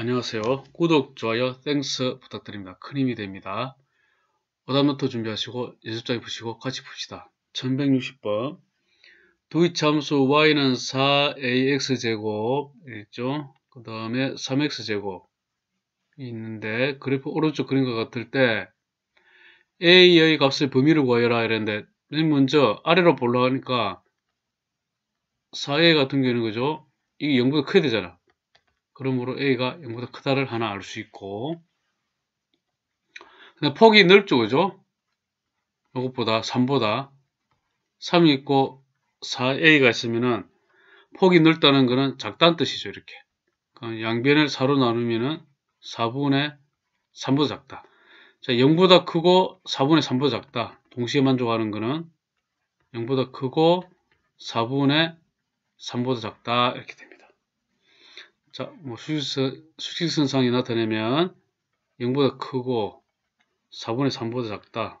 안녕하세요. 구독, 좋아요, 땡스 부탁드립니다. 큰 힘이 됩니다. 오답노트 준비하시고 예습장에 푸시고 같이 푸시다. 1160번 두의 참수 y는 4ax제곱 있죠. 그 다음에 3x제곱 있는데 그래프 오른쪽 그림과 같을 때 a의 값의 범위를 구하여라 이랬는데 먼저 아래로 보려고 하니까 4a 같은 경우는 그죠? 이게 0보다 크게 되잖아. 그러므로 a가 0보다 크다를 하나 알 수 있고 근데 폭이 넓죠 그죠? 이것보다 3보다 3이 있고 4a가 있으면은 폭이 넓다는 것은 작다는 뜻이죠 이렇게 양변을 4로 나누면은 4분의 3보다 작다 자 0보다 크고 4분의 3보다 작다 동시에 만족하는 것은 0보다 크고 4분의 3보다 작다 이렇게 됩니다 자, 뭐 수직선, 수직선상이 나타내면 0보다 크고 4분의 3보다 작다. 자,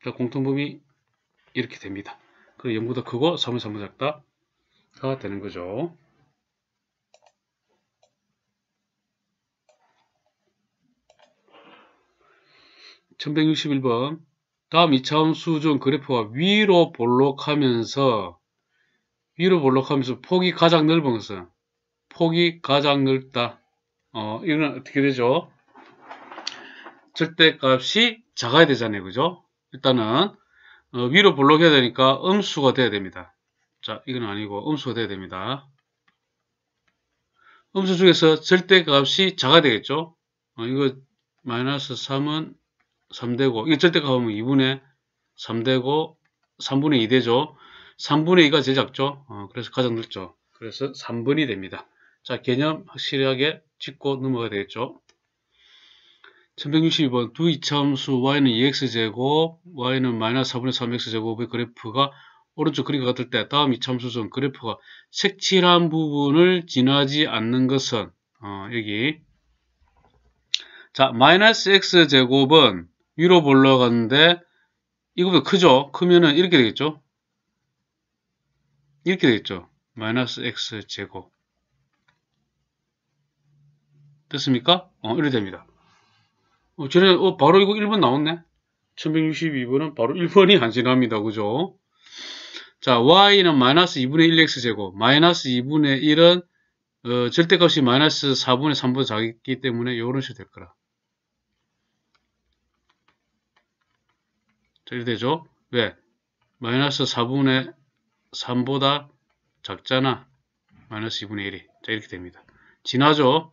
그러니까 공통범위 이렇게 됩니다. 그리 0보다 크고 3분의 3보다 작다가 되는 거죠. (1161번) 다음 이차함 수준 그래프가 위로 볼록하면서 위로 볼록하면서 폭이 가장 넓은 것은 폭이 가장 넓다. 어, 이건 어떻게 되죠? 절대값이 작아야 되잖아요. 그죠? 일단은 어, 위로 볼록해야 되니까 음수가 돼야 됩니다. 자, 이건 아니고 음수가 돼야 됩니다. 음수 중에서 절대값이 작아야 되겠죠? 어, 이거 마이너스 3은 3되고 이 절대값하면 2분의 3되고 3분의 2되죠. 3분의 2가 제 작죠. 어, 그래서 가장 넓죠. 그래서 3분이 됩니다. 자, 개념 확실하게 짚고 넘어가야 되겠죠. 1162번 두이차수 y는 2x제곱, y는 마이너스 4분의 3x제곱의 그래프가 오른쪽 그림과 같을 때 다음 이차수중 그래프가 색칠한 부분을 지나지 않는 것은 어, 여기 자 마이너스 x제곱은 위로 올라가는데 이거보다 크죠? 크면은 이렇게 되겠죠? 이렇게 되겠죠. 마이너스 x 제곱 됐습니까? 어, 이래 됩니다. 어, 저는, 어, 바로 이거 1번 나왔네? 1162번은 바로 1번이 안 지납니다. 그죠? 자, y는 마이너스 2분의 1x제곱, 마이너스 2분의 1은, 어, 절대값이 마이너스 4분의 3분의 4이기 때문에 이런 식이 될 거라. 자, 이렇 되죠? 왜? 마이너스 4분의 3보다 작잖아. 마이너스 2분의 1이. 자, 이렇게 됩니다. 진나죠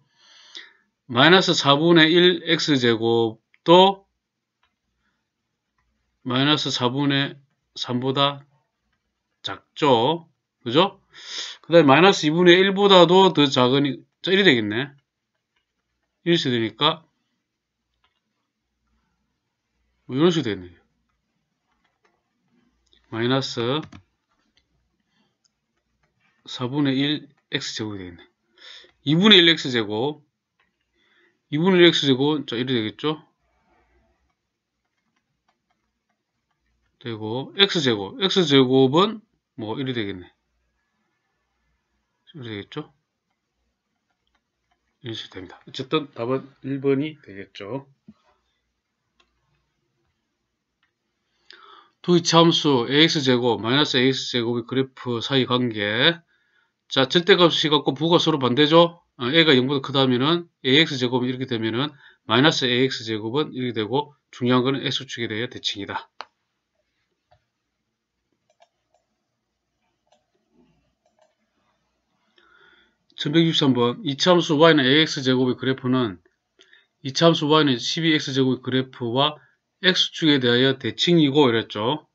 마이너스 4분의 1x제곱도 마이너스 4분의 3보다 작죠? 그죠? 그 다음에 마이너스 2분의 1보다도 더 작은, 자, 1이 되겠네. 1이 되니까, 뭐 이런 식으로 되겠네. 마이너스 4분의 1 x제곱이 되겠네. 2분의 1 x제곱 2분의 1 x제곱 자 이래 되겠죠? 되고 x제곱 x제곱은 뭐 이래 되겠네. 이래 되겠죠? 이런 식이 됩니다. 어쨌든 답은 1번이 되겠죠. 도이치 함수 ax제곱 마이너스 ax제곱의 그래프 사이 관계 자, 절대값이 갖고 부가수로 반대죠. 어, a가 0보다 크다면은 ax 제곱은 이렇게 되면은 마이너스 ax 제곱은 이렇게 되고 중요한 거는 x축에 대해 대칭이다. 1백6 3번 이차함수 y는 ax 제곱의 그래프는 이차함수 y는 12x 제곱의 그래프와 x축에 대하여 대칭이고 이랬죠.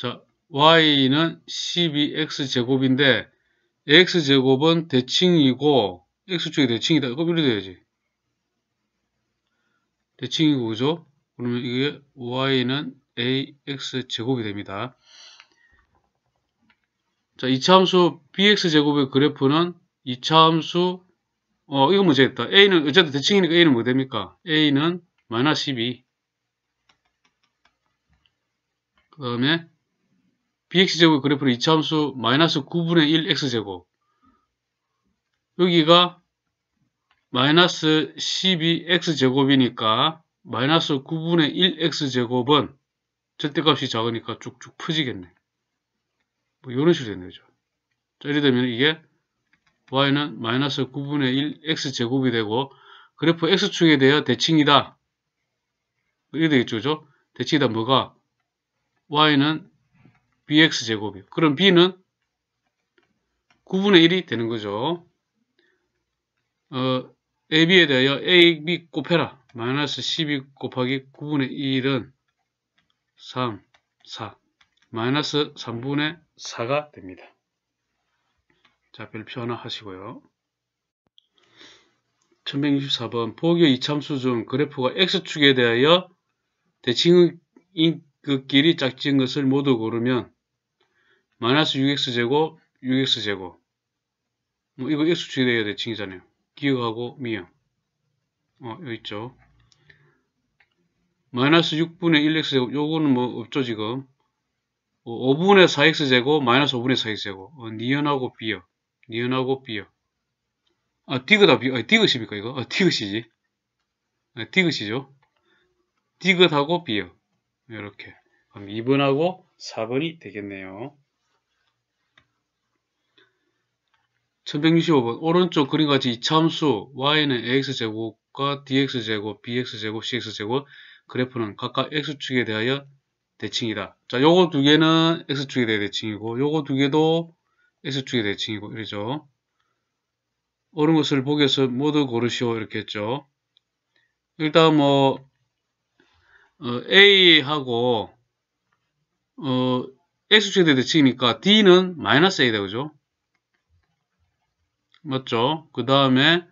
자, y는 12x제곱인데 x제곱은 대칭이고 x축이 대칭이다. 이거 이래 돼야지. 대칭이고 그죠? 그러면 이게 y는 ax제곱이 됩니다. 자, 이차함수 bx제곱의 그래프는 이차함수 어, 이거 문제있다. a는 어쨌든 대칭이니까 a는 뭐 됩니까? a는 마이너스 12. 그 다음에 bx제곱 그래프로 이차함수 마이너스 9분의 1 x제곱 여기가 마이너스 12x제곱이니까 마이너스 9분의 1 x제곱은 절대값이 작으니까 쭉쭉 퍼지겠네. 뭐 이런 식으로 되는 거죠. 자, 이래 되면 이게 y는 마이너스 9분의 1 x제곱이 되고 그래프 x축에 대해 대칭이다. 이게 되겠죠. 그죠? 대칭이다 뭐가 y는 bx제곱이. 요 그럼 b는 9분의 1이 되는 거죠. 어, ab에 대하여 ab 곱해라. 마이너스 12 곱하기 9분의 1은 3, 4. 마이너스 3분의 4가 됩니다. 자, 별표 하나 하시고요. 1164번 포교 이참수 중 그래프가 x축에 대하여 대칭의 그 길이 짝지은 것을 모두 고르면 마이너스 6x 제곱, 6x 제곱. 뭐 이거 x 추이어야 대칭이잖아요. 기억하고 미역. 어, 여기 있죠. 마이너스 6분의 1x 제곱. 요거는 뭐 없죠, 지금. 5분의 어, 4x 제곱, 마이너스 5분의 4x 제곱. 어, 니은하고 비어 니은하고 비어 아, 디귿다, 비어 아, 디귿입니까, 이거? 아, 디귿이지. 아, 디귿이죠. 디귿하고 비어 이렇게. 그럼 2번하고 4번이 되겠네요. 1165번 오른쪽 그림같이 이참수 y는 ax제곱과 dx제곱, bx제곱, cx제곱 그래프는 각각 x축에 대하여 대칭이다. 자, 요거 두 개는 x축에 대하여 대칭이고 요거 두 개도 x축에 대칭이고 이러죠. 옳은 것을 보기 위해서 모두 고르시오 이렇게 했죠. 일단 뭐 어, A하고 어, X축에 대하여 대칭이니까 D는 마이너스 A다 그죠? 맞죠? 그 다음에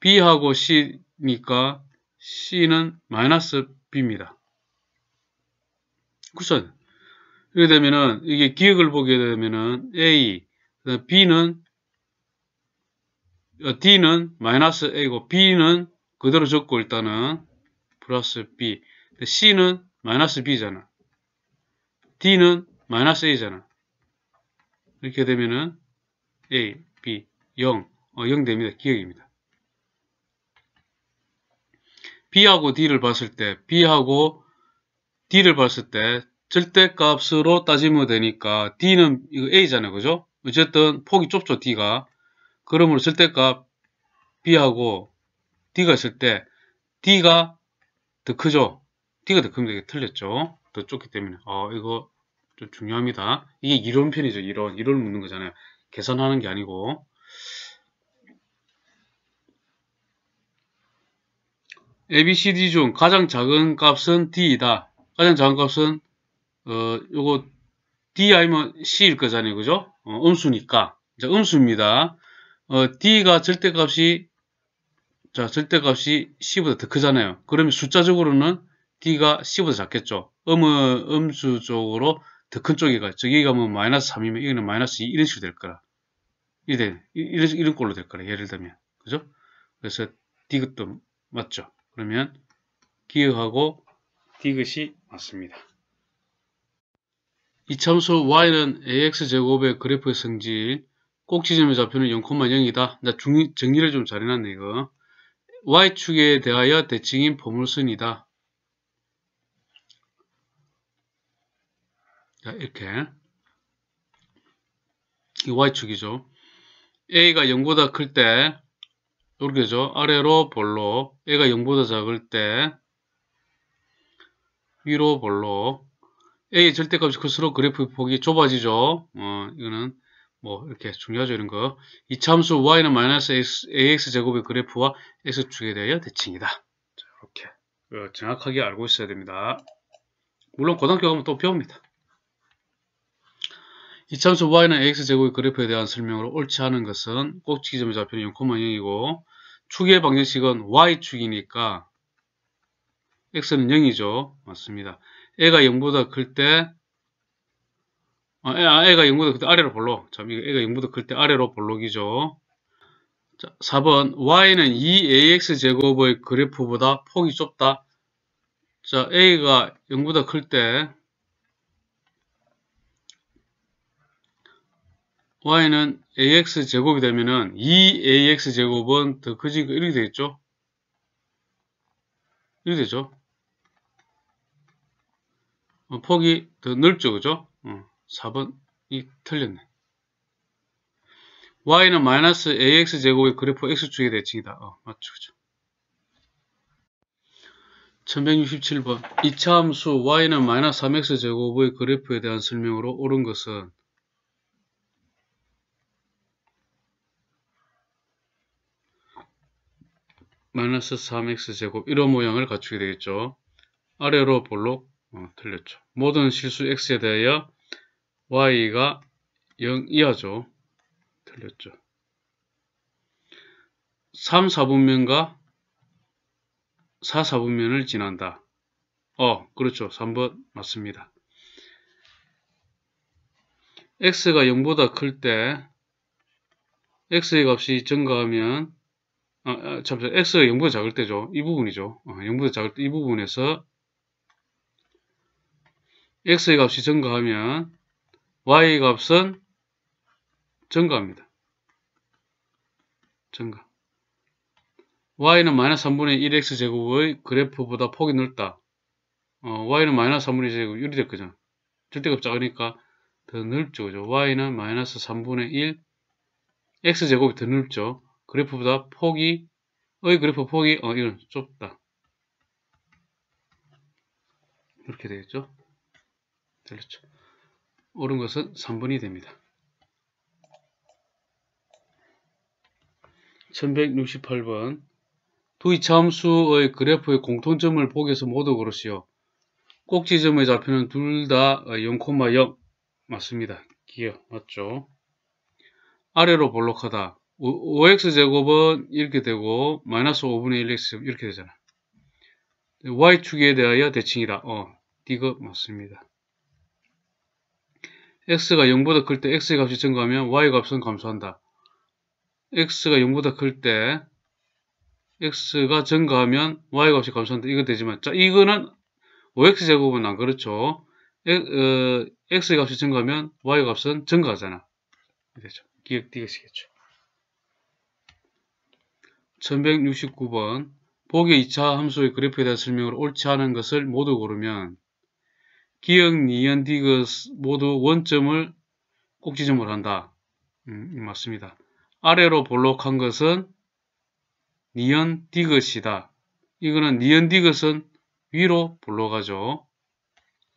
B하고 C니까 C는 마이너스 B입니다. 그렇죠? 이렇게 되면은 이게 기억을 보게 되면은 A, B는 D는 마이너스 A고 B는 그대로 적고 일단은 플러스 B C는 마이너스 B잖아 D는 마이너스 A잖아 이렇게 되면은 A, B 0, 어, 0 됩니다. 기억입니다. B하고 D를 봤을 때 B하고 D를 봤을 때 절대값으로 따지면 되니까 D는 이거 A잖아요. 그죠? 어쨌든 폭이 좁죠. D가. 그러므로 절대값 B하고 D가 있을 때 D가 더 크죠. D가 더 큽니다. 이게 틀렸죠. 더 좁기 때문에. 어, 이거 좀 중요합니다. 이게 이론편이죠. 이론. 이론 묻는 거잖아요. 계산하는 게 아니고. ABCD 중 가장 작은 값은 D이다. 가장 작은 값은 어 요거 D 아니면 C일 거잖아요. 그죠? 어, 음수니까. 자, 음수입니다. 어, D가 절대값이 자, 절대값이 C보다 더 크잖아요. 그러면 숫자적으로는 D가 C보다 작겠죠. 음, 음수 쪽으로 더 큰 쪽이 가. 저기 가면 뭐 마이너스 3이면 여기는 마이너스 2 이런 식으로 될 거라. 이래, 이런, 이런 꼴로 될 거라. 예를 들면. 그죠? 그래서 D급도 맞죠. 그러면 기어하고 디귿이 맞습니다. 이참수 y는 ax제곱의 그래프의 성질 꼭지점에잡히는 0,0이다. 나 중, 정리를 좀 잘해놨네 이거. y축에 대하여 대칭인 포물선이다. 자 이렇게 이 y축이죠. a가 0보다 클때 이렇게 죠 아래로 볼로 얘가 0보다 작을 때 위로 볼로 a 절대값이 클수록 그래프의 폭이 좁아지죠. 어, 이거는 뭐 이렇게 중요하죠 이런 거. 이 참수 y는 마이너스 ax 제곱의 그래프와 x축에 대하여 대칭이다. 자, 이렇게 어, 정확하게 알고 있어야 됩니다. 물론 고등학교 가면 또 배웁니다. 이 참수 y는 ax 제곱의 그래프에 대한 설명으로 옳지 않은 것은 꼭지점의 좌표는 0,0이고 축의 방정식은 y축이니까 x는 0이죠. 맞습니다. 애가 0보다 클 때, 어, 아, 애, 가 0보다 클 때 아래로 볼록. 자, 이거 애가 0보다 클 때 아래로 볼록이죠. 자, 4번. y는 2ax제곱의 그래프보다 폭이 좁다. 자, a가 0보다 클 때, y는 ax 제곱이 되면은 2ax 제곱은 더 커지니까 1이 되겠죠? 1이 되죠? 어, 폭이 더 넓죠, 그죠? 어, 4번이 틀렸네. y는 마이너스 ax 제곱의 그래프 x축의 대칭이다. 어, 맞죠, 그죠? 1167번 2차함수 y는 마이너스 3x 제곱의 그래프에 대한 설명으로 옳은 것은 마이너스 3x제곱 이런 모양을 갖추게 되겠죠. 아래로 볼록 어, 틀렸죠. 모든 실수 x에 대하여 y가 0 이하죠. 틀렸죠. 3, 4분면과 4, 4분면을 지난다. 어, 그렇죠. 3번 맞습니다. x가 0보다 클 때 x의 값이 증가하면 어, 어, 잠시 x가 0보다 작을 때죠. 이 부분이죠. 어, 0보다 작을 때 이 부분에서 x의 값이 증가하면 y의 값은 증가합니다. 증가. y는 마이너스 3분의 1x 제곱의 그래프보다 폭이 넓다. 어, y는 마이너스 3분의 1 제곱 이 유리 됐거든 절대값 작으니까 더 넓죠. 그죠? y는 마이너스 3분의 1 x 제곱이 더 넓죠. 그래프보다 폭이 의 그래프 폭이 어 이건 좁다. 이렇게 되겠죠? 들렸죠? 옳은 것은 3번이 됩니다. 1168번 두 이차함수의 그래프의 공통점을 보기에서 모두 그르시오 꼭지점의 좌표는 둘 다0,0 어, 맞습니다. 기어 맞죠? 아래로 볼록하다. 5x제곱은 이렇게 되고 마이너스 5분의 1x 이렇게 되잖아. y축에 대하여 대칭이다. 어, D가 맞습니다. x가 0보다 클 때 x의 값이 증가하면 y 값은 감소한다. x가 0보다 클 때 x가 증가하면 y 값이 감소한다. 이거 되지만 자 이거는 5x제곱은 안 그렇죠. 어, x의 값이 증가하면 y 값은 증가하잖아. 이 되죠. 기억, 기억시겠죠. 1169번 복의 2차 함수의 그래프에 대한 설명을 옳지 않은 것을 모두 고르면 기역니언 디귿 모두 원점을 꼭지점으로 한다. 음, 맞습니다. 아래로 볼록한 것은 니언 디귿이다. 이거는 니언 디귿은 위로 볼록하죠.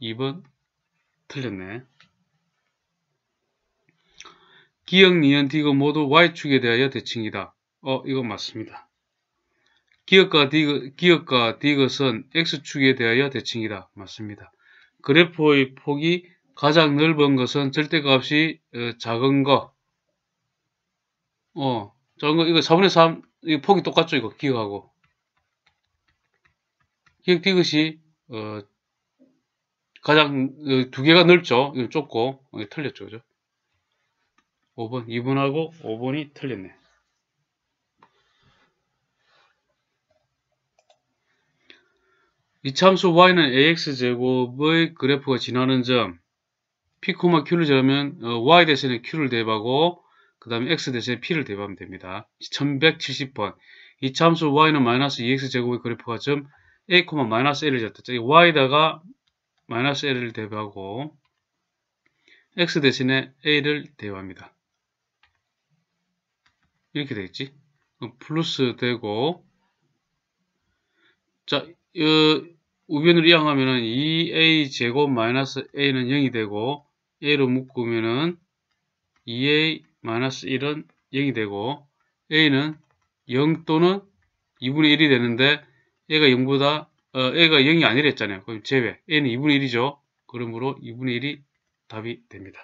2번 틀렸네. 기역니언 디귿 모두 Y축에 대하여 대칭이다. 어, 이거 맞습니다. 기업과 디귿, 기업과 디귿은 X축에 대하여 대칭이다. 맞습니다. 그래프의 폭이 가장 넓은 것은 절대값이 어, 작은 거. 어, 작은 거, 이거 4분의 3, 이 폭이 똑같죠? 이거 기억하고. 기억 디귿이, 어, 가장, 어, 두 개가 넓죠? 이거 좁고, 어, 틀렸죠? 그죠? 5번, 2번하고 5번이 틀렸네. 이 참수 y는 ax제곱의 그래프가 지나는 점 p, q를 저하면 어, y 대신에 q를 대입하고 그 다음에 x 대신에 p를 대입하면 됩니다. 1170번 이 참수 y는 마이너스 2x제곱의 e 그래프가 점 a, 마이너스 l을 잡다. 이 y다가 마이너스 l을 대입하고 x 대신에 a를 대입합니다. 이렇게 되겠지? 플러스 되고 자, 어, 우변을 이항하면 2a e 제곱 마이너스 a는 0이 되고 a로 묶으면은 2a e 마이너스 1은 0이 되고 a는 0 또는 2분의 1이 되는데 a가 0보다 어, a가 0이 아니랬잖아요. 그럼 제외. a는 2분의 1이죠. 그러므로 2분의 1이 답이 됩니다.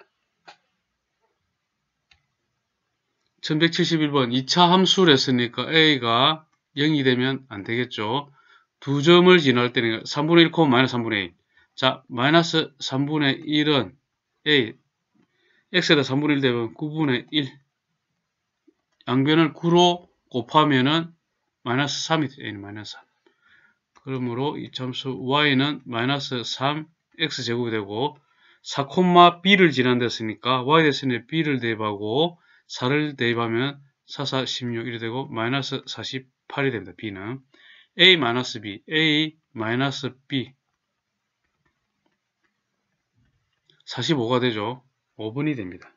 1171번 2차 함수를 했으니까 a가 0이 되면 안 되겠죠. 두 점을 진화할 때는 3분의 1콤 마이너스 3분의 1. 자, 마이너스 3분의 1은 A, X에다 3분의 1 되면 9분의 1. 양변을 9로 곱하면은 마이너스 3이 되요 A는 마이너스 3. 그러므로 이 점수 Y는 마이너스 3, X제곱이 되고 4콤마 B를 지난댔으니까 Y 대신에 B를 대입하고 4를 대입하면 4, 4, 16, 이 되고 마이너스 48이 됩니다. B는. a-b, a-b 45가 되죠. 5분이 됩니다.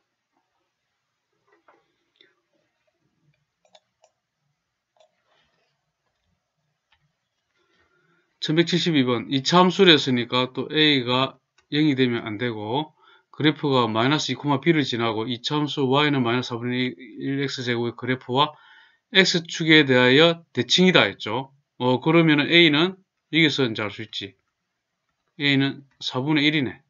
1 1 7 2번 2차 함수를했으니까또 a가 0이 되면 안되고 그래프가 마이너스 2,b를 지나고 2차 함수 y는 마이너스 4분의 1x제곱의 그래프와 x축에 대하여 대칭이다 했죠. 어, 뭐 그러면 A는 여기서 이제 알수 있지. A는 4분의 1이네.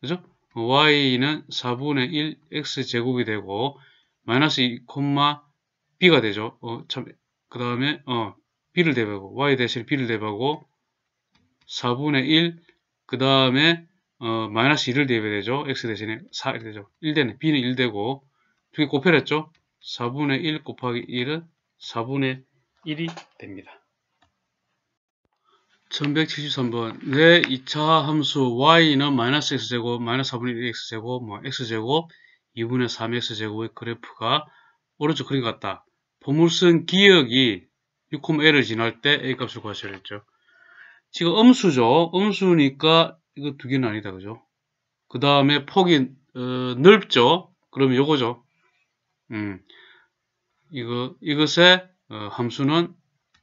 그죠? Y는 4분의 1 X제곱이 되고, 마이너스 2, B가 되죠. 어, 참, 그 다음에, 어, B를 대비하고, Y 대신 B를 대비하고, 4분의 1, 그 다음에, 어, 마이너스 2를 대비되죠. X 대신에 4이 되죠. 1되네. B는 1되고, 두 개 곱해냈죠. 4분의 1 곱하기 1은 4분의 1이 됩니다. 1173번 왜 2차 함수 y는 마이너스 x제곱, 마이너스 4분의 1x제곱, 뭐 x제곱, 2분의 3x제곱의 그래프가 오른쪽 그림 같다. 보물선 기역이 6,l을 지날 때 a값을 구하셔야 했죠. 지금 음수죠. 음수니까 이거 두 개는 아니다. 그죠? 그 다음에 폭이 어, 넓죠. 그러면 요거죠. 음, 이거, 이것의 어, 함수는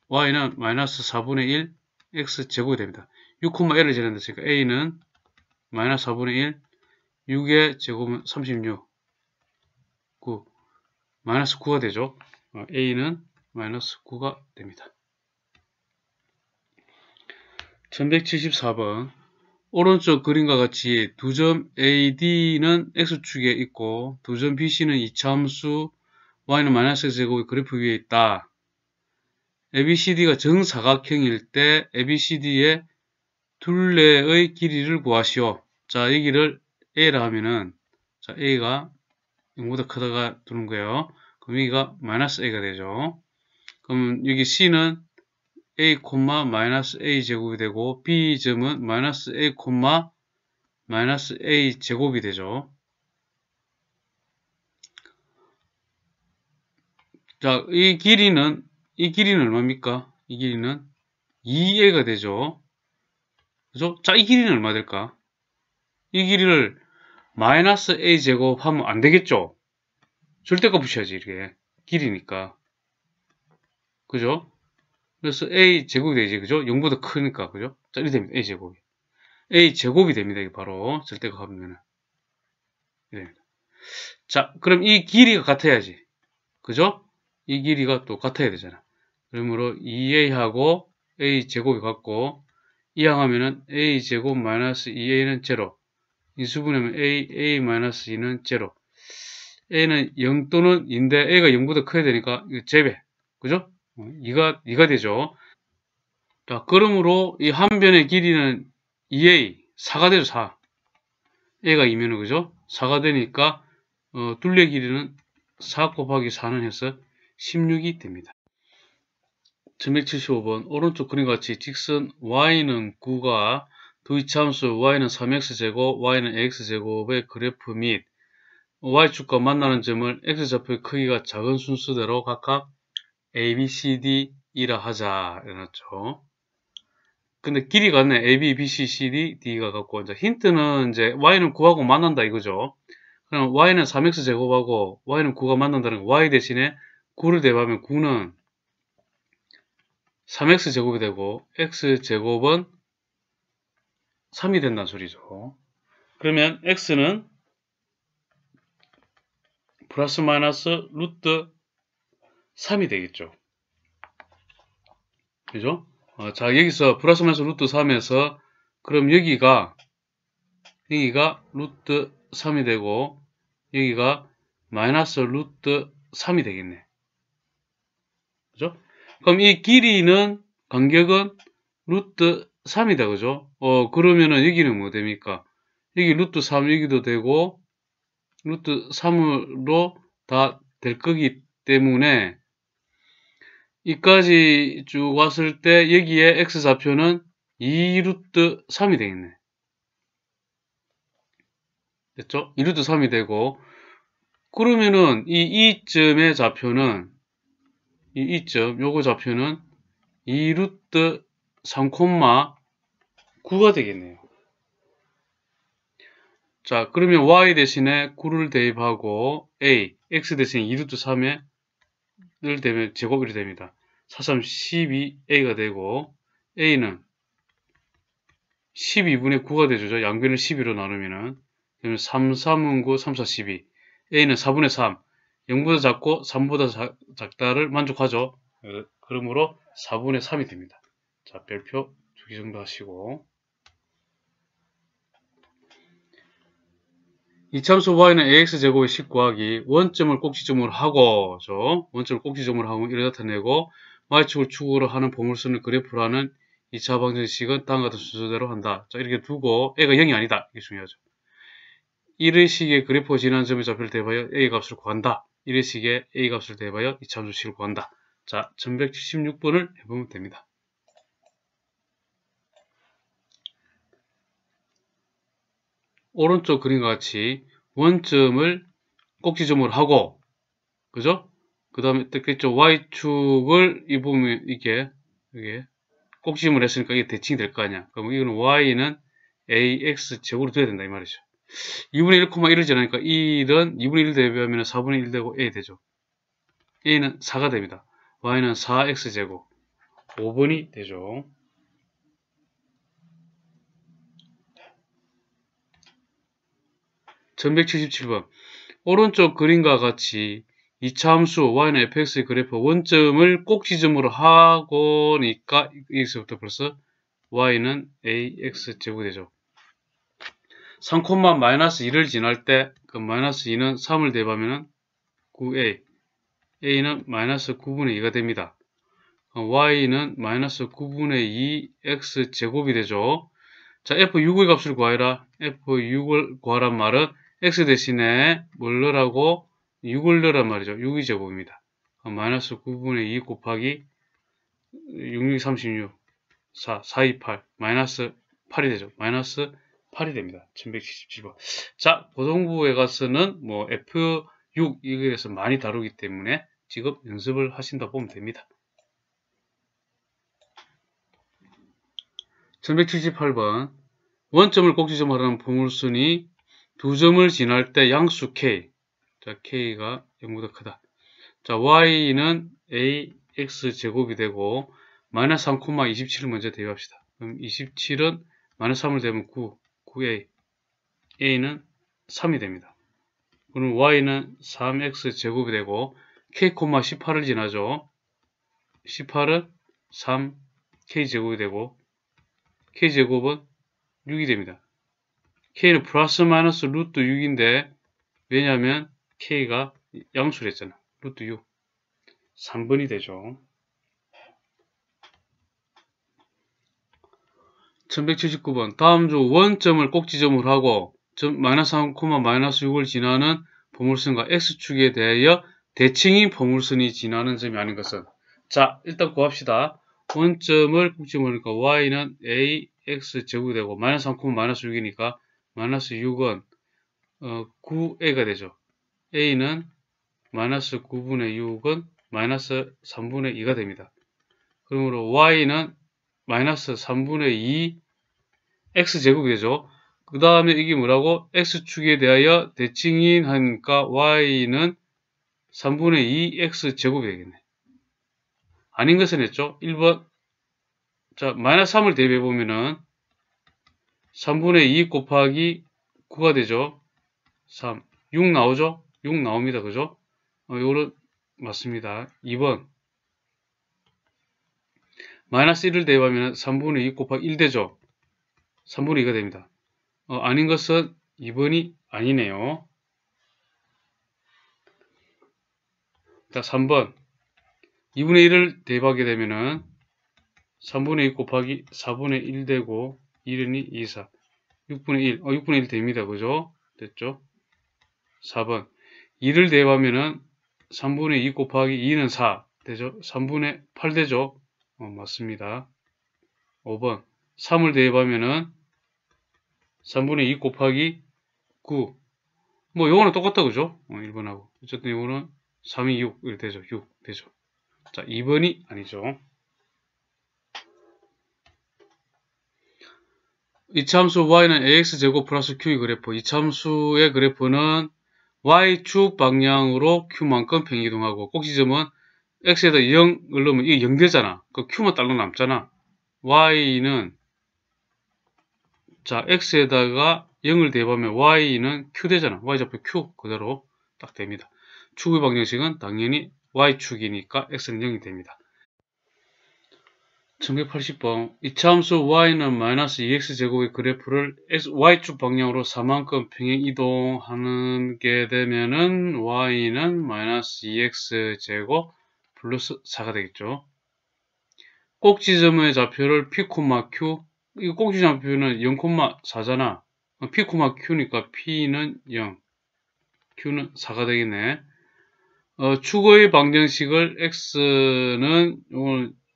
y는 마이너스 4분의 1 x제곱이 됩니다. 6,1을 제한했으니까 a는 마이너스 4분의 1 6의 제곱은 36 9 마이너스 9가 되죠. 어, a는 마이너스 9가 됩니다. 1174번 오른쪽 그림과 같이 두 점 AD는 X축에 있고 두 점 BC는 이차함수 Y는 마이너스 제곱의 그래프 위에 있다. ABCD가 정사각형일 때 ABCD의 둘레의 길이를 구하시오. 자, 여기를 A라 하면은 자, A가 0보다 크다가 두는 거예요. 그럼 여기가 마이너스 A가 되죠. 그럼 여기 C는 A, 마이너스 A 제곱이 되고 B점은 마이너스 A, 마이너스 A 제곱이 되죠. 자, 이 길이는 이 길이는 얼마입니까? 이 길이는 2a가 되죠. 그죠? 자, 이 길이는 얼마 될까? 이 길이를 마이너스 a 제곱하면 안 되겠죠? 절대값 붙여야지, 이게. 길이니까. 그죠? 그래서 a 제곱이 되지, 그죠? 0보다 크니까, 그죠? 자, 이렇게 됩니다, a 제곱이. a 제곱이 됩니다, 이게 바로. 절대값 하면은. 이 예. 됩니다. 자, 그럼 이 길이가 같아야지. 그죠? 이 길이가 또 같아야 되잖아. 그러므로 2a하고 a 제곱이 같고 이항하면은 a 제곱 마이너스 2a는 제로 인수분해면 a, a 마이너스 2는 제로 a는 0 또는 2인데 a가 0보다 커야 되니까 이거 제배 그죠? 2가, 어, 2가 되죠 자 그러므로 이 한 변의 길이는 2a 4가 되죠 4 a가 2면은 그죠? 4가 되니까 어, 둘레 길이는 4 곱하기 4는 해서 16이 됩니다 175번 오른쪽 그림과 같이 직선 y는 9가 도의참수 y는 3x제곱 y는 x제곱의 그래프 및 y축과 만나는 점을 x좌표의 크기가 작은 순서대로 각각 a, b, c, d 이라 하자 이랬죠 근데 길이가 네 a, b, b, c, c, d, d가 같고 이제 힌트는 이제 y는 9하고 만난다 이거죠. 그럼 y는 3x 제곱하고 y는 9가 만난다는 거 y 대신에 9를 대입하면 9는 3x제곱이 되고 x제곱은 3이 된다는 소리죠. 그러면 x는 플러스 마이너스 루트 3이 되겠죠. 그죠? 어, 자 여기서 플러스 마이너스 루트 3에서 그럼 여기가 여기가 루트 3이 되고 여기가 마이너스 루트 3이 되겠네. 그죠? 그럼 이 길이는 간격은 루트 3이다 그죠? 어 그러면은 여기는 뭐 됩니까? 여기 루트 3 여기도 되고 루트 3으로 다 될 거기 때문에 이까지 쭉 왔을 때 여기에 x좌표는 2루트 3이 되겠네. 됐죠? 2루트 3이 되고 그러면은 이 2점의 좌표는 이 이점 요거 좌표는 2루트 3,9가 되겠네요. 자 그러면 y 대신에 9를 대입하고 a, x 대신 2루트 3에 를 대면 제곱이 됩니다. 4, 3, 12a가 되고 a는 12분의 9가 되죠. 양변을 12로 나누면은 그러면 3, 3은 9, 3, 4, 12 a는 4분의 3 0보다 작고 3보다 자, 작다를 만족하죠. 어, 그러므로 4분의 3이 됩니다. 자, 별표 두 개 정도 하시고 이참수 y는 ax제곱의 10 구하기 원점을 꼭지점으로 하고 저 원점을 꼭지점으로 하고 이를 나타내고 y축을 축으로 하는 보물선을 그래프로하는 2차 방정식은 다음과 같은 순서대로 한다. 자 이렇게 두고 a가 0이 아니다. 이게 중요하죠. 이를 시기에 그래프 가 지난 점의 좌표를 대하여 a 값을 구한다. 1의 식에 a 값을 대입하여 이차함수식을 구한다. 자, 1176번을 해보면 됩니다. 오른쪽 그림과 같이 원점을 꼭지점으로 하고 그죠? 그 다음에 뜻겠죠 y축을 이 부분 이게 이게 꼭지점을 했으니까 이게 대칭이 될 거 아니야 그럼 이거는 y는 ax 제곱으로 둬야 된다 이 말이죠 2분의 1,1을 지나니까 2는 2분의 1 대비하면 4분의 1 되고 a 되죠. a는 4가 됩니다. y는 4x제곱 5분이 되죠. 1 1 7 7번 오른쪽 그림과 같이 이차 함수 y는 fx의 그래프 원점을 꼭지점으로 하고니까 여기서부터 벌써 y는 ax 제곱이 되죠. 3콤마 마이너스 2을 지날 때그 마이너스 2는 3을 대입하면 9a a는 마이너스 9분의 2가 됩니다. 어, y는 마이너스 9분의 2x 제곱이 되죠. 자 f6의 값을 구하라 f6을 구하란 말은 x 대신에 뭘 넣으라고 6을 넣으란 말이죠. 6의 제곱입니다. 어, 마이너스 9분의 2 곱하기 6636 4, 428 마이너스 8이 되죠. 마이너스 8이 됩니다. 1177번. 자, 고성부에 가서는 뭐 F6 이거에 서 많이 다루기 때문에 지금 연습을 하신다 보면 됩니다. 1178번. 원점을 꼭지점하라는 보물순이 두 점을 지날 때 양수 K. 자, K가 0보다 크다. 자, Y는 AX제곱이 되고, 마이너스 3, 27을 먼저 대입합시다. 그럼 27은 마이너스 3을 대면 9, 9a, a는 3이 됩니다. 그럼 y는 3x 제곱이 되고 k, 18을 지나죠. 18은 3k제곱이 되고 k제곱은 6이 됩니다. k는 플러스 마이너스 루트 6인데 왜냐하면 k가 양수를 했잖아. 루트 6. 3번이 되죠. 1179번 다음 주 원점을 꼭 지점을 하고 점 마이너스 3코마 마이너스 6을 지나는 보물선과 x축에 대하여 대칭이 보물선이 지나는 점이 아닌 것은 자 일단 구합시다 원점을 꼭 지점하니까 y는 ax 제곱이 되고 마이너스 3코마 마이너스 6이니까 마이너스 6은 어, 9a가 되죠 a는 마이너스 9분의 6은 마이너스 3분의 2가 됩니다 그러므로 y는 마이너스 3분의 2 x제곱이 되죠. 그 다음에 이게 뭐라고? x축에 대하여 대칭인 하니까 y는 3분의 2 x제곱이 되겠네. 아닌 것은 했죠. 1번 자 마이너스 3을 대비해보면은 3분의 2 곱하기 9가 되죠. 3, 6 나오죠? 6 나옵니다. 그죠? 어, 요거 맞습니다. 2번 마이너스 1을 대입하면 3분의 2 곱하기 1 되죠. 3분의 2가 됩니다. 어, 아닌 것은 2번이 아니네요. 자, 3번 2분의 1을 대입하게 되면은 3분의 2 곱하기 4분의 1 되고 1은 2, 4 6분의 1, 어, 6분의 1 됩니다. 그죠? 됐죠? 4번 2를 대입하면은 3분의 2 곱하기 2는 4 되죠? 3분의 8 되죠? 어, 맞습니다. 5번 3을 대입하면은 3분의 2 곱하기 9. 뭐 요거는 똑같다 그죠? 어, 1번하고. 어쨌든 이거는 3이 6이 되죠. 6 되죠. 자 2번이 아니죠. 이참수 y는 ax제곱 플러스 q의 그래프 이참수의 그래프는 y축 방향으로 q만큼 평이동하고 꼭지점은 x에다 0을 넣으면 이게 0되잖아. 그 q만 달러 남잖아. y는 자 x에다가 0을 대입하면 y는 q 되잖아. y좌표 q 그대로 딱 됩니다. 축의 방정식은 당연히 y축이니까 x는 0이 됩니다. 1980번 이차함수 y는 마이너스 2x제곱의 그래프를 x, y축 방향으로 4만큼 평행 이동하는 게 되면은 y는 마이너스 2x제곱 플러스 4가 되겠죠. 꼭지점의 좌표를 P, Q, 이 꼭지 점표는 0,4잖아. 어, P, Q니까 P는 0, Q는 4가 되겠네. 어, 축의 방정식을 X는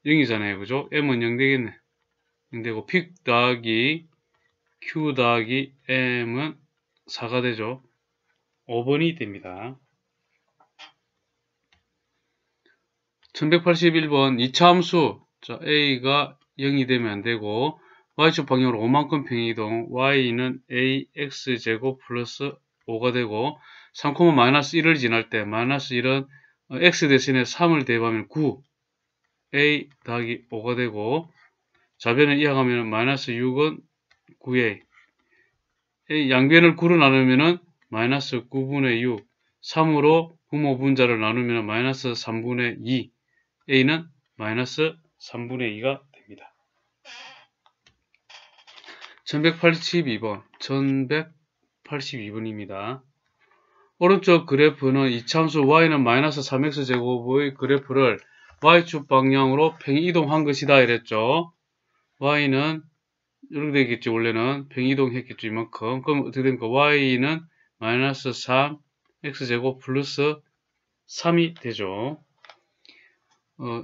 0이잖아요. 그죠? M은 0 되겠네. 0 되고 P 더하기 Q 더하기 M은 4가 되죠. 5번이 됩니다. 1181번 이차함수 자, A가 0이 되면 안되고 Y축 방향으로 5만큼 평이동 Y는 AX제곱 플러스 5가 되고 3, 마이너스 1을 지날 때 마이너스 1은 X 대신에 3을 대입하면 9 A 더하기 5가 되고 좌변을 이항가면 마이너스 6은 9A A 양변을 9로 나누면 마이너스 9분의 6 3으로 부모 분자를 나누면 마이너스 3분의 2 a는 마이너스 3분의 2가 됩니다. 1182번, 1182번입니다. 오른쪽 그래프는 이차함수 y는 마이너스 3x 제곱의 그래프를 y축 방향으로 평이동한 것이다 이랬죠. y는 이렇게 되겠지 원래는 평이 이동했겠죠 이만큼 그럼 어떻게 됩니까 y는 마이너스 3 x제곱 플러스 3이 되죠. 어,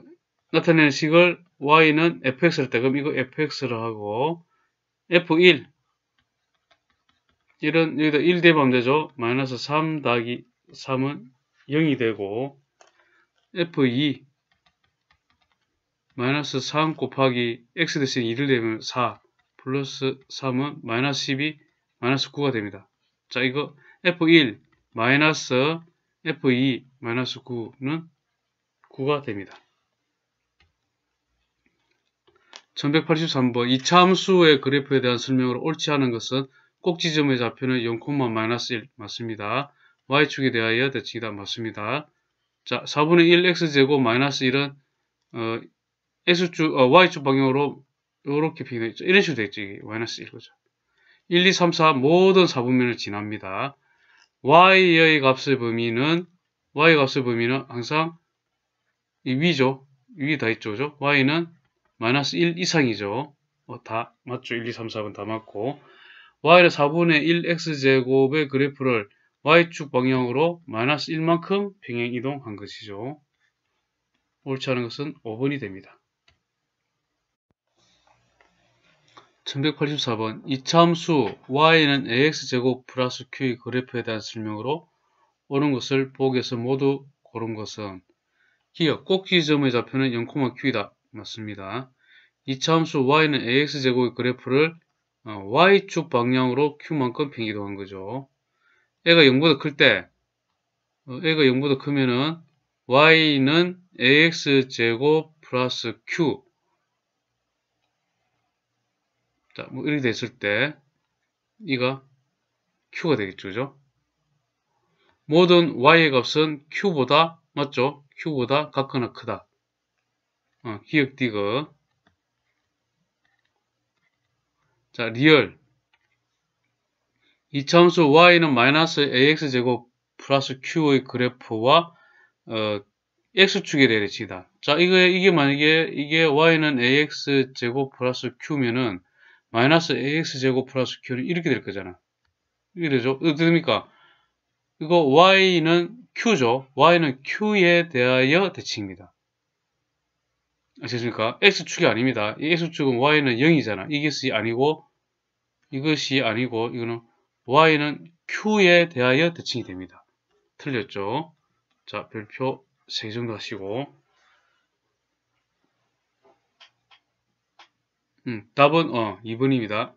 나타내는 식을 y는 fx를 때 그럼 이거 fx로 하고 f1 1은 여기다 1 대입하면 되죠. 마이너스 3 더하기 3은 0이 되고 f2 마이너스 3 곱하기 x 대신 2를 대면 4 플러스 3은 마이너스 12 마이너스 9가 됩니다. 자 이거 f1 마이너스 f2 마이너스 9는 9가 됩니다. 1183번 이차함수의 그래프에 대한 설명으로 옳지 않은 것은 꼭지점의 좌표는 0,-1 맞습니다. y축에 대하여 대칭이다 맞습니다. 자, 4분의 1 x제곱 마이너스 1은 어, x축, 어, y축 방향으로 이렇게 표현되어 있죠. 이런 식으로 되죠 이게 마이너스 1거죠. 1, 2, 3, 4 모든 4분면을 지납니다. y의 값의 범위는 y의 값의 범위는 항상 위죠. 위 다있죠죠. y는 마이너스 1 이상이죠. 어, 다 맞죠. 1, 2, 3, 4번 다 맞고 y를 4분의 1x제곱의 그래프를 y축 방향으로 마이너스 1만큼 평행이동한 것이죠. 옳지 않은 것은 5번이 됩니다. 1184번 이참수 y는 ax제곱 플러스 q의 그래프에 대한 설명으로 옳은 것을 보기에서 모두 고른 것은 기억, 꼭기 점의 좌표는 0,q이다. 맞습니다. 이차 함수 y는 ax제곱의 그래프를 어, y축 방향으로 q만큼 팽기도한 거죠. 애가 0보다 클 때, 애가 어, 0보다 크면은 y는 ax제곱 플러스 q 자, 뭐 이렇게 됐을 때 이가 q가 되겠죠. 그죠? 모든 y의 값은 q보다 맞죠? Q보다 같거나 크다. 어, 기억 디귿. 자, 리얼. 이 참수 y는 마이너스 ax제곱 플러스 q의 그래프와 어, x축의 대리치다 자, 이거, 이게 만약에 이게 y는 ax제곱 플러스 q면은 마이너스 ax제곱 플러스 q는 이렇게 될 거잖아. 이게 되죠? 어떻게 니까 이거 y는 Q죠. Y는 Q에 대하여 대칭입니다. 아시겠습니까? X축이 아닙니다. 이 X축은 Y는 0이잖아. 이것이 아니고 이것이 아니고 이거는 Y는 Q에 대하여 대칭이 됩니다. 틀렸죠? 자, 별표 3개 정도 하시고 음, 답은 어 2번입니다.